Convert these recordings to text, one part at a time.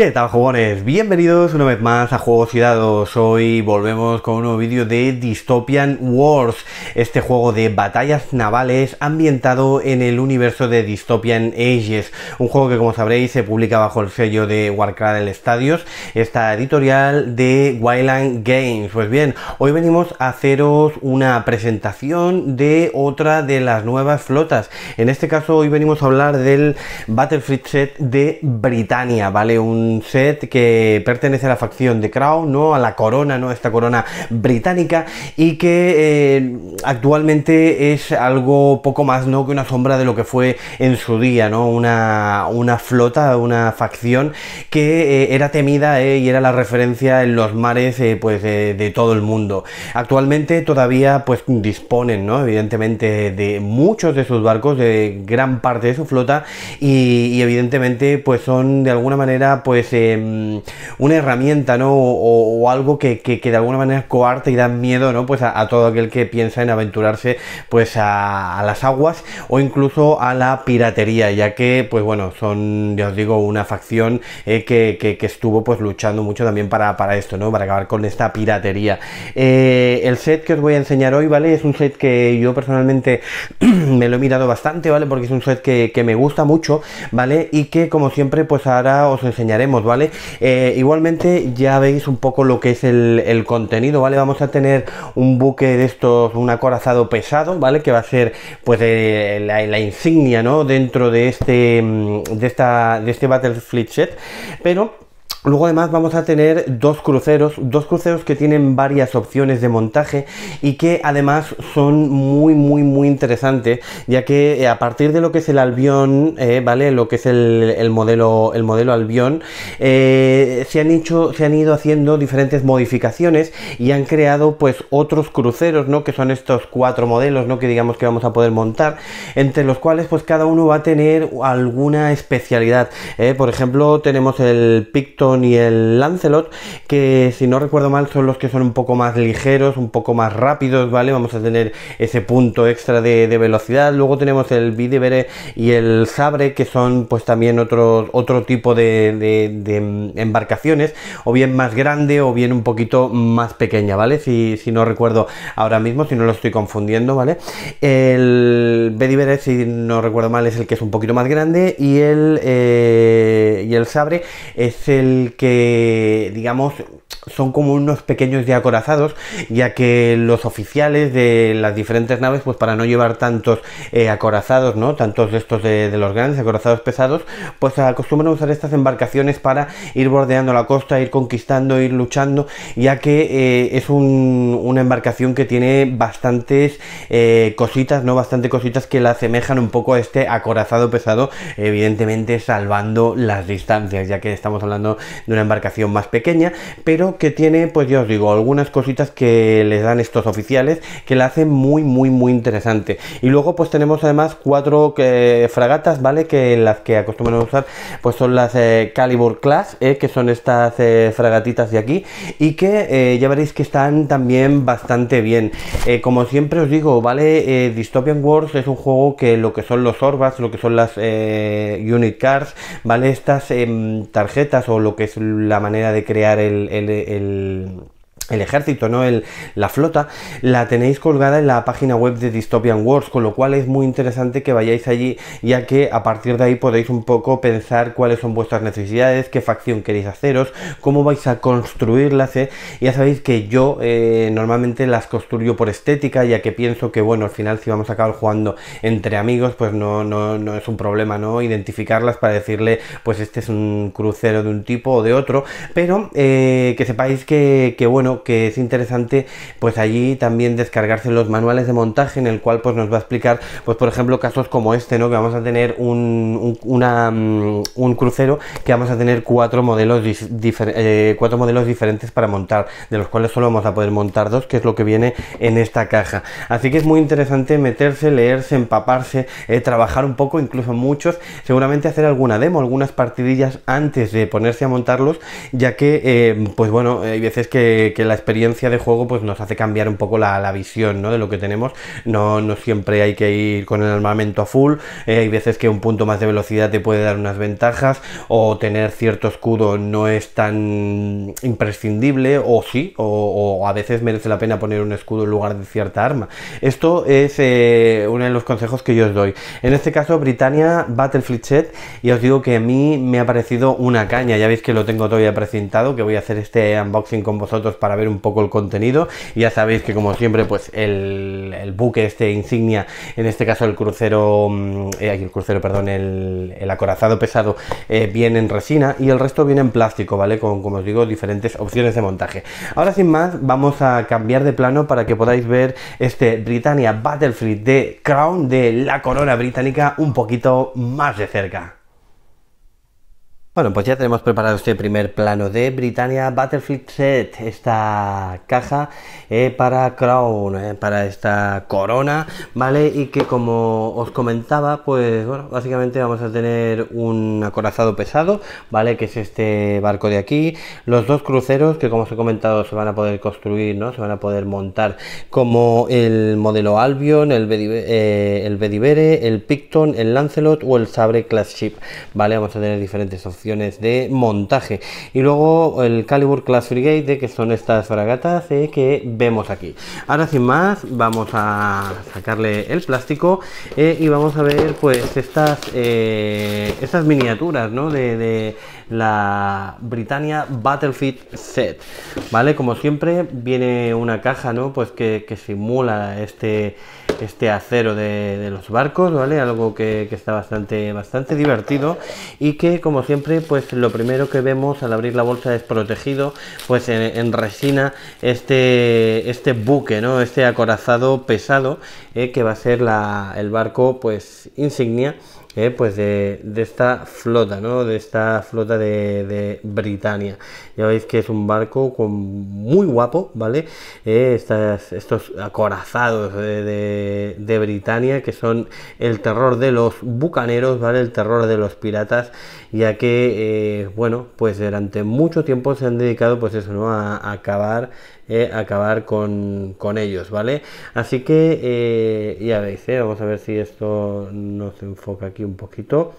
¿Qué tal jugadores? Bienvenidos una vez más a Juegos y Hoy volvemos con un nuevo vídeo de Dystopian Wars, este juego de batallas navales ambientado en el universo de Dystopian Ages, un juego que como sabréis se publica bajo el sello de Warcraft Studios, esta editorial de Wildland Games. Pues bien, hoy venimos a haceros una presentación de otra de las nuevas flotas. En este caso hoy venimos a hablar del Battlefleet Set de Britannia, ¿vale? Un set que pertenece a la facción de Crown, ¿no? A la corona, ¿no? esta corona británica y que eh, actualmente es algo poco más, ¿no? Que una sombra de lo que fue en su día, ¿no? Una, una flota, una facción que eh, era temida eh, y era la referencia en los mares, pues, de todo el mundo. Actualmente todavía, pues, disponen, ¿no? Evidentemente de muchos de sus barcos, de gran parte de su flota y, y evidentemente, pues, son de alguna manera, pues, Mm, una herramienta, ¿no? O, algo que, de alguna manera coarte y da miedo, ¿no? Pues a, todo aquel que piensa en aventurarse pues a, las aguas o incluso a la piratería, ya que pues bueno, son, ya os digo, una facción eh, que, estuvo pues luchando mucho también para, esto, ¿no? Para acabar con esta piratería. Eh, el set que os voy a enseñar hoy, ¿vale? Es un set que yo personalmente me lo he mirado bastante, ¿vale? Porque es un set que, que me gusta mucho, ¿vale? Y que como siempre pues ahora os enseñaré ¿vale? Eh, igualmente ya veis un poco lo que es el, contenido, ¿vale? Vamos a tener un buque de estos, un acorazado pesado, ¿vale? Que va a ser pues eh, la, insignia, ¿no? Dentro de este, mm, de esta, de este Battlefleet set, pero Luego además vamos a tener dos cruceros, dos cruceros que tienen varias opciones de montaje y que además son muy muy muy interesantes, ya que eh, a partir de lo que es el Albión, eh, ¿vale? Lo que es el, modelo, el modelo Albión, eh, se, han hecho, se han ido haciendo diferentes modificaciones y han creado pues otros cruceros, ¿no? Que son estos cuatro modelos, ¿no? Que digamos que vamos a poder montar, entre los cuales pues cada uno va a tener alguna especialidad. Por ejemplo tenemos el Picto y el Lancelot, que si no recuerdo mal son los que son un poco más ligeros, un poco más rápidos, ¿vale? Vamos a tener ese punto extra de, velocidad. Luego tenemos el Bidibere y el Sabre, que son pues también otro, otro tipo de, mm, embarcaciones, o bien más grande o bien un poquito más pequeña, ¿vale? Si, no recuerdo ahora mismo, si no lo estoy confundiendo, ¿vale? El Bidibere, si no recuerdo mal, es el que es un poquito más grande y el, eh, y el Sabre es el el que, digamos, son como unos pequeños de acorazados, ya que los oficiales de las diferentes naves, pues para no llevar tantos eh, acorazados, ¿no? Tantos de estos de, los grandes, acorazados pesados, pues acostumbran a usar estas embarcaciones para ir bordeando la costa, ir conquistando, ir luchando, ya que eh, es una embarcación que tiene bastantes eh, cositas, ¿no? Bastante cositas que la asemejan un poco a este acorazado pesado, evidentemente salvando las distancias, ya que estamos hablando de una embarcación más pequeña, pero que tiene, pues ya os digo, algunas cositas que les dan estos oficiales que la hacen muy, muy, muy interesante. Y luego, pues tenemos además cuatro eh, fragatas, ¿vale? Que las que acostumbran a usar, pues son las eh, Calibur Class, eh, que son estas fragatitas de aquí, y que ya veréis que están también bastante bien. como siempre os digo, ¿vale? Dystopian Wars es un juego que lo que son los Orbas, lo que son las Unit Cards, ¿vale? Estas em, tarjetas o lo que es la manera de crear el el, el ejército, no el, la flota, la tenéis colgada en la página web de Dystopian Wars, con lo cual es muy interesante que vayáis allí, ya que a partir de ahí podéis un poco pensar cuáles son vuestras necesidades, qué facción queréis haceros, cómo vais a construirlas. ¿eh? Ya sabéis que yo eh, normalmente las construyo por estética, ya que pienso que, bueno, al final si vamos a acabar jugando entre amigos, pues no, no, es un problema, ¿no? Identificarlas para decirle, pues este es un crucero de un tipo o de otro, pero eh, que sepáis que, que bueno, que es interesante pues allí también descargarse los manuales de montaje en el cual pues nos va a explicar pues por ejemplo casos como este, ¿no? Que vamos a tener un, una, mm, un crucero que vamos a tener cuatro modelos, eh, cuatro modelos diferentes para montar, de los cuales solo vamos a poder montar dos, que es lo que viene en esta caja. Así que es muy interesante meterse, leerse, empaparse, eh, trabajar un poco, incluso muchos, seguramente hacer alguna demo, algunas partidillas antes de ponerse a montarlos, ya que eh, pues bueno, hay veces que, que la experiencia de juego pues nos hace cambiar un poco la, visión de lo que tenemos. No, no siempre hay que ir con el armamento a full, eh, hay veces que un punto más de velocidad te puede dar unas ventajas o tener cierto escudo no es tan imprescindible o sí, o, a veces merece la pena poner un escudo en lugar de cierta arma. Esto es eh, uno de los consejos que yo os doy. En este caso, Britannia Battlefield Set, y os digo que a mí me ha parecido una caña. Ya veis que lo tengo todavía presentado que voy a hacer este unboxing con vosotros para ver un poco el contenido. ya sabéis que como siempre, pues el, buque, este insignia, en este caso el crucero, mm, eh, el crucero, perdón, el, acorazado pesado eh, viene en resina y el resto viene en plástico, ¿vale? Con, como os digo, diferentes opciones de montaje. Ahora sin más, vamos a cambiar de plano para que podáis ver este Britannia Battlefield de Crown de la corona británica un poquito más de cerca. Bueno, pues ya tenemos preparado este primer plano de Britannia Battlefield Set, esta caja eh, para Crown, eh, para esta corona, ¿vale? Y que como os comentaba, pues bueno, básicamente vamos a tener un acorazado pesado, ¿vale? Que es este barco de aquí, los dos cruceros que como os he comentado se van a poder construir, ¿no? Se van a poder montar como el modelo Albion, el, Bedivere, eh, el, Bedivere, el Picton, el Lancelot o el Sabre Class Ship, ¿vale? Vamos a tener diferentes opciones de montaje. Y luego el Calibur Class Frigate, que son estas fragatas eh, que vemos aquí. Ahora sin más, vamos a sacarle el plástico eh, y vamos a ver pues estas, eh, estas miniaturas ¿no? de la Britannia Battlefield Set, ¿vale? Como siempre viene una caja, ¿no? Pues que, simula este, este acero de, los barcos, ¿vale? Algo que, está bastante, bastante divertido y que como siempre, pues lo primero que vemos al abrir la bolsa es protegido, pues en, resina este, este buque, ¿no? Este acorazado pesado eh, que va a ser la, el barco, pues insignia eh, pues de, esta flota, ¿no? De esta flota de, de, Britania. Ya veis que es un barco con muy guapo, ¿vale? Eh, estas, estos acorazados de, de, Britania que son el terror de los bucaneros, ¿vale? El terror de los piratas, ya que, eh, bueno, pues durante mucho tiempo se han dedicado, pues eso, ¿no? a acabar eh, acabar con, con, ellos, ¿vale? Así que eh, ya veis, eh, vamos a ver si esto nos enfoca aquí un poquito.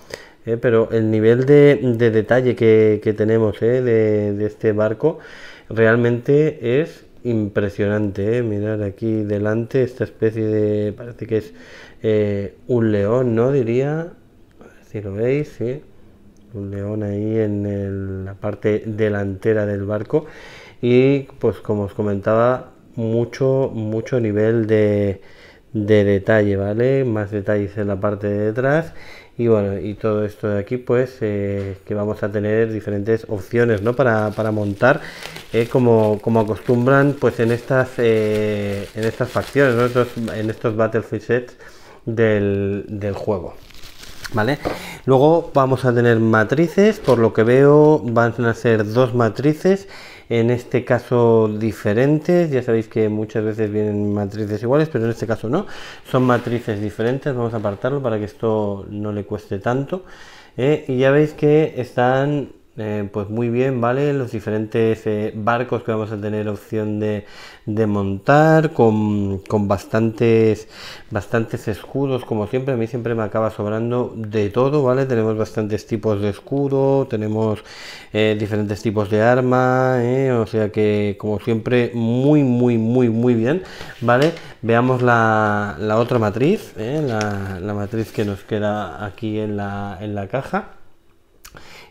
pero el nivel de, detalle que, tenemos de, este barco realmente es impresionante. Mirar aquí delante esta especie de, parece que es un león, ¿no? Diría, si lo veis, sí. Un león ahí en la parte delantera del barco y pues como os comentaba mucho mucho nivel de, detalle vale más detalles en la parte de detrás y bueno y todo esto de aquí pues eh, que vamos a tener diferentes opciones ¿no? para, montar eh, como, acostumbran pues en estas eh, en estas facciones ¿no? en estos battlefield sets del, del juego ¿Vale? Luego vamos a tener matrices, por lo que veo van a ser dos matrices en este caso diferentes. Ya sabéis que muchas veces vienen matrices iguales, pero en este caso no. Son matrices diferentes. Vamos a apartarlo para que esto no le cueste tanto. Eh, y ya veis que están eh, pues muy bien, ¿vale? Los diferentes eh, barcos que vamos a tener opción de, montar con, bastantes, bastantes escudos, como siempre, a mí siempre me acaba sobrando de todo, ¿vale? Tenemos bastantes tipos de escudo, tenemos eh, diferentes tipos de arma, o sea que como siempre, muy, muy, muy, muy bien, ¿vale? Veamos la, otra matriz, la, la, matriz que nos queda aquí en la caja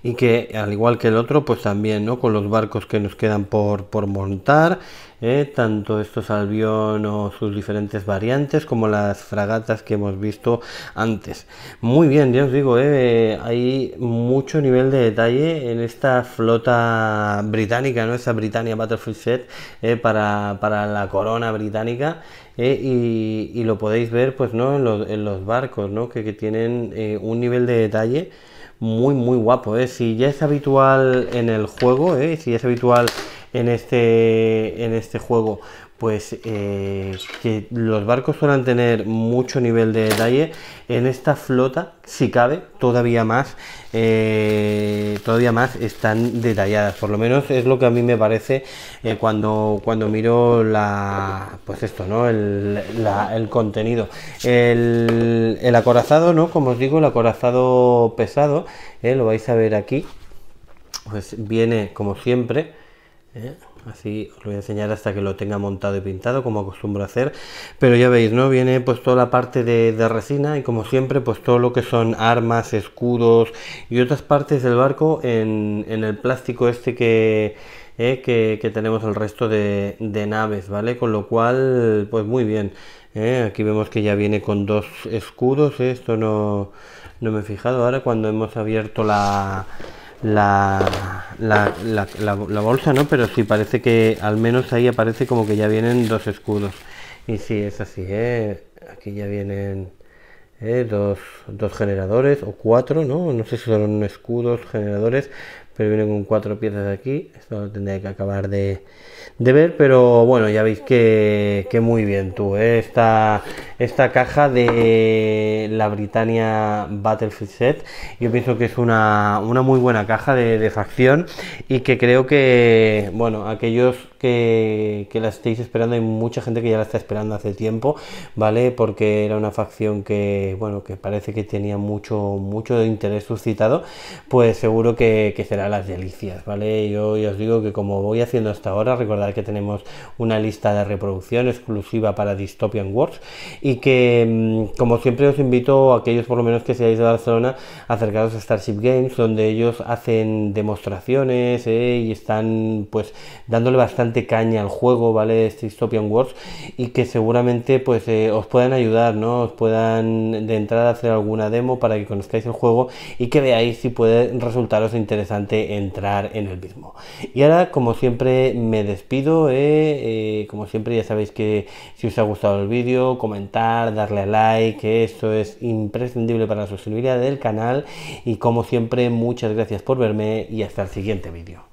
y que al igual que el otro pues también ¿no? con los barcos que nos quedan por, por montar ¿eh? tanto estos Albion o sus diferentes variantes como las fragatas que hemos visto antes muy bien ya os digo eh, hay mucho nivel de detalle en esta flota británica no esta Britannia Battlefield Set ¿eh? para, la corona británica ¿eh? y, lo podéis ver pues no en los, barcos ¿no? que, que tienen un nivel de detalle muy muy guapo ¿eh? si ya es habitual en el juego ¿eh? si es habitual en este en este juego pues eh, que los barcos suelen tener mucho nivel de detalle en esta flota si cabe todavía más eh, día más están detalladas, por lo menos es lo que a mí me parece eh, cuando, cuando miro la, pues esto, ¿no? el, el contenido. El, el, acorazado, ¿no? como os digo, el acorazado pesado, ¿eh? lo vais a ver aquí, pues viene como siempre. ¿eh? así os lo voy a enseñar hasta que lo tenga montado y pintado como acostumbro a hacer pero ya veis no viene pues toda la parte de, resina y como siempre pues todo lo que son armas escudos y otras partes del barco en, en el plástico este que, eh, que, tenemos el resto de, naves vale con lo cual pues muy bien ¿eh? aquí vemos que ya viene con dos escudos ¿eh? esto no no me he fijado ahora cuando hemos abierto la la, la, la, bolsa, ¿no? Pero sí, parece que al menos ahí aparece como que ya vienen dos escudos. Y si es así, ¿eh? Aquí ya vienen ¿eh? dos, dos generadores o cuatro, ¿no? No sé si son escudos, generadores, pero viene con cuatro piezas de aquí. Esto lo tendré que acabar de, ver, pero bueno, ya veis que, muy bien tú. ¿eh? Esta, caja de la Britannia Battlefield Set, yo pienso que es una, muy buena caja de, de facción y que creo que, bueno, aquellos que, la estéis esperando. Hay mucha gente que ya la está esperando hace tiempo, ¿vale? Porque era una facción que, bueno, que parece que tenía mucho, mucho interés suscitado. Pues seguro que, será las delicias, ¿vale? Yo ya os digo que como voy haciendo hasta ahora, recordad que tenemos una lista de reproducción exclusiva para Dystopian Wars y que, mm, como siempre, os invito a aquellos por lo menos que seáis de Barcelona, acercaros a Starship Games, donde ellos hacen demostraciones ¿eh? y están pues dándole bastante caña al juego, ¿vale? Este Dystopian Wars y que seguramente pues eh, os puedan ayudar, ¿no? Os puedan de entrada hacer alguna demo para que conozcáis el juego y que veáis si puede resultaros interesante entrar en el mismo. Y ahora, como siempre, me despido, ¿eh? Eh, como siempre ya sabéis que si os ha gustado el vídeo, comentar, darle a like, que esto es imprescindible para la sostenibilidad del canal y como siempre, muchas gracias por verme y hasta el siguiente vídeo.